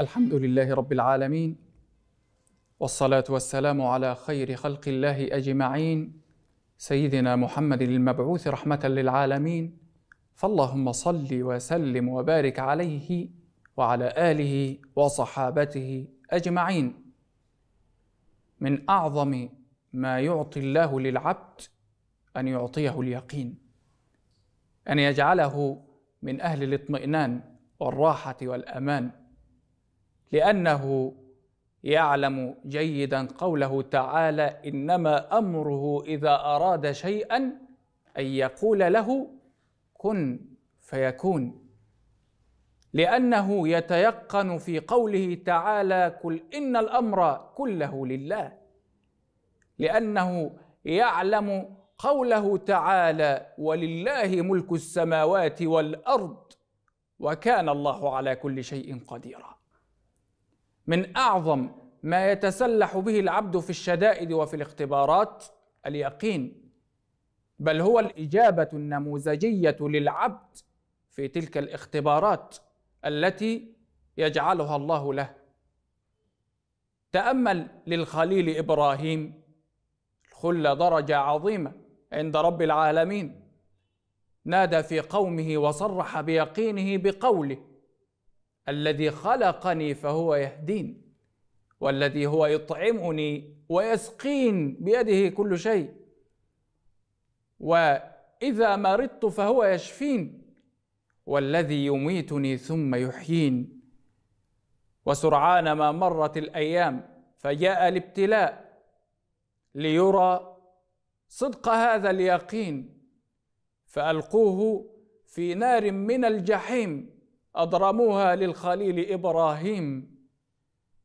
الحمد لله رب العالمين والصلاه والسلام على خير خلق الله اجمعين سيدنا محمد المبعوث رحمه للعالمين فاللهم صل وسلم وبارك عليه وعلى اله وصحابته اجمعين من اعظم ما يعطي الله للعبد ان يعطيه اليقين ان يجعله من اهل الاطمئنان والراحه والامان لأنه يعلم جيدا قوله تعالى إنما أمره إذا أراد شيئا أن يقول له كن فيكون لأنه يتيقن في قوله تعالى قل إن الأمر كله لله لأنه يعلم قوله تعالى ولله ملك السماوات والارض وكان الله على كل شيء قديرا من اعظم ما يتسلح به العبد في الشدائد وفي الاختبارات اليقين بل هو الاجابه النموذجيه للعبد في تلك الاختبارات التي يجعلها الله له تامل للخليل ابراهيم خل درجه عظيمه عند رب العالمين نادى في قومه وصرح بيقينه بقوله الذي خلقني فهو يهدين والذي هو يطعمني ويسقين بيده كل شيء واذا مرضت فهو يشفين والذي يميتني ثم يحيين وسرعان ما مرت الايام فجاء الابتلاء ليرى صدق هذا اليقين فالقوه في نار من الجحيم أضرموها للخليل إبراهيم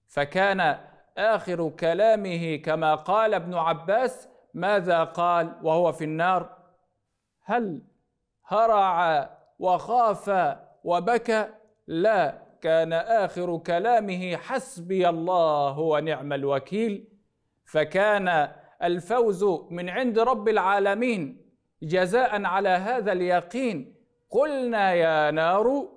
فكان آخر كلامه كما قال ابن عباس ماذا قال وهو في النار هل هرع وخاف وبكى لا كان آخر كلامه حسبي الله ونعم الوكيل فكان الفوز من عند رب العالمين جزاء على هذا اليقين قلنا يا نار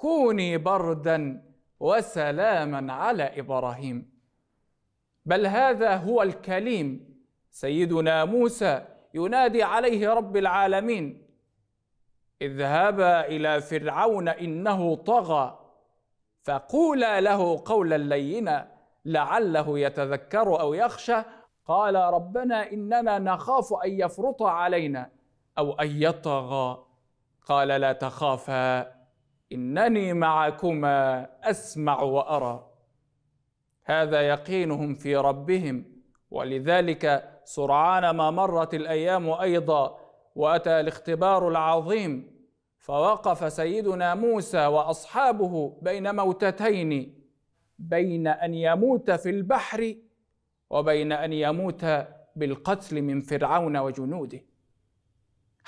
كوني بردا وسلاما على ابراهيم بل هذا هو الكليم سيدنا موسى ينادي عليه رب العالمين اذهبا الى فرعون انه طغى فقولا له قولا لينا لعله يتذكر او يخشى قال ربنا اننا نخاف ان يفرط علينا او ان يطغى قال لا تخافا انني معكما اسمع وارى هذا يقينهم في ربهم ولذلك سرعان ما مرت الايام ايضا واتى الاختبار العظيم فوقف سيدنا موسى واصحابه بين موتتين بين ان يموت في البحر وبين ان يموت بالقتل من فرعون وجنوده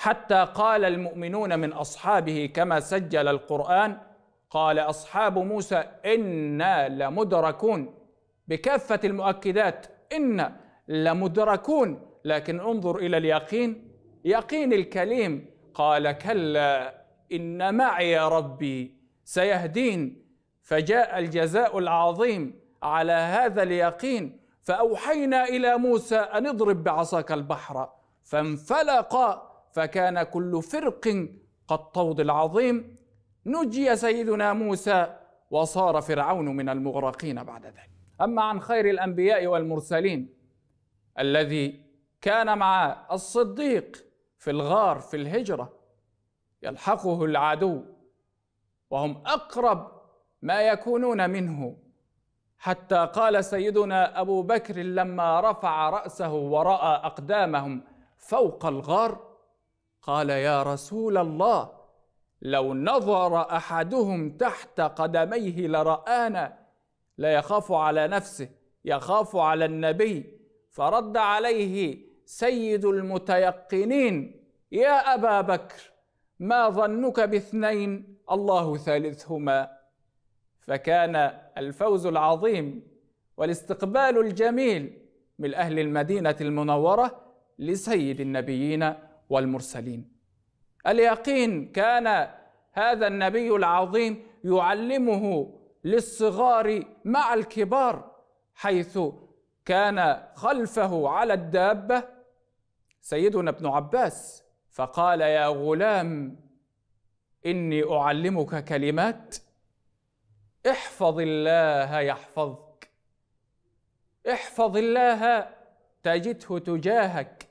حتى قال المؤمنون من اصحابه كما سجل القران قال اصحاب موسى انا لمدركون بكافه المؤكدات انا لمدركون لكن انظر الى اليقين يقين الكليم قال كلا ان معي ربي سيهدين فجاء الجزاء العظيم على هذا اليقين فاوحينا الى موسى ان اضرب بعصاك البحر فانفلق فكان كل فرق كالطود العظيم نجي سيدنا موسى وصار فرعون من المغرقين بعد ذلك اما عن خير الانبياء والمرسلين الذي كان مع الصديق في الغار في الهجره يلحقه العدو وهم اقرب ما يكونون منه حتى قال سيدنا ابو بكر لما رفع راسه وراى اقدامهم فوق الغار قال يا رسول الله لو نظر احدهم تحت قدميه لرانا ليخاف على نفسه يخاف على النبي فرد عليه سيد المتيقنين يا ابا بكر ما ظنك باثنين الله ثالثهما فكان الفوز العظيم والاستقبال الجميل من اهل المدينه المنوره لسيد النبيين والمرسلين اليقين كان هذا النبي العظيم يعلمه للصغار مع الكبار حيث كان خلفه على الدابه سيدنا ابن عباس فقال يا غلام اني اعلمك كلمات احفظ الله يحفظك احفظ الله تجده تجاهك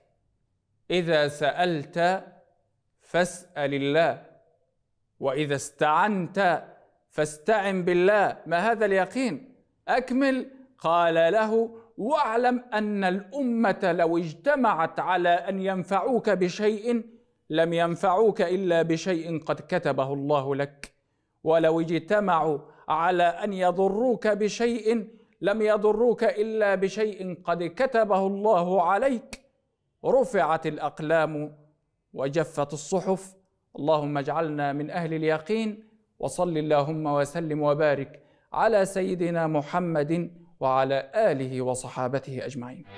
إذا سألت فاسأل الله وإذا استعنت فاستعن بالله ما هذا اليقين أكمل قال له واعلم أن الأمة لو اجتمعت على أن ينفعوك بشيء لم ينفعوك إلا بشيء قد كتبه الله لك ولو اجتمعوا على أن يضروك بشيء لم يضروك إلا بشيء قد كتبه الله عليك رفعت الاقلام وجفت الصحف اللهم اجعلنا من اهل اليقين وصل اللهم وسلم وبارك على سيدنا محمد وعلى اله وصحابته اجمعين